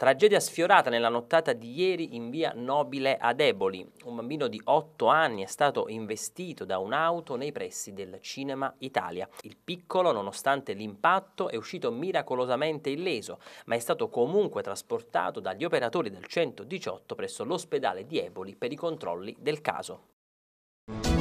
Tragedia sfiorata nella nottata di ieri in via Nobile ad Eboli. Un bambino di 8 anni è stato investito da un'auto nei pressi del Cinema Italia. Il piccolo, nonostante l'impatto, è uscito miracolosamente illeso, ma è stato comunque trasportato dagli operatori del 118 presso l'ospedale di Eboli per i controlli del caso.